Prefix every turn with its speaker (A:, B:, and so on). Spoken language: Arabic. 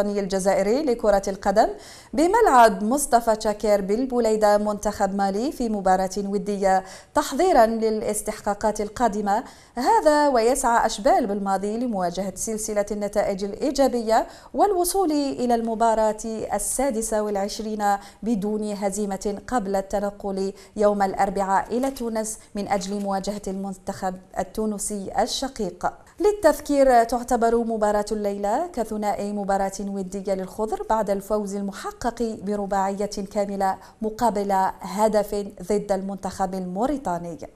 A: الوطني الجزائري لكرة القدم بملعب مصطفى شاكير بالبوليدة منتخب مالي في مباراة ودية تحضيرا للاستحقاقات القادمة هذا ويسعى أشبال بالماضي لمواجهة سلسلة النتائج الإيجابية والوصول إلى المباراة السادسة والعشرين بدون هزيمة قبل التنقل يوم الأربعاء إلى تونس من أجل مواجهة المنتخب التونسي الشقيق للتذكير تعتبر مباراة الليلة كثنائي مباراة ودية للخضر بعد الفوز المحقق برباعية كاملة مقابل هدف ضد المنتخب الموريتاني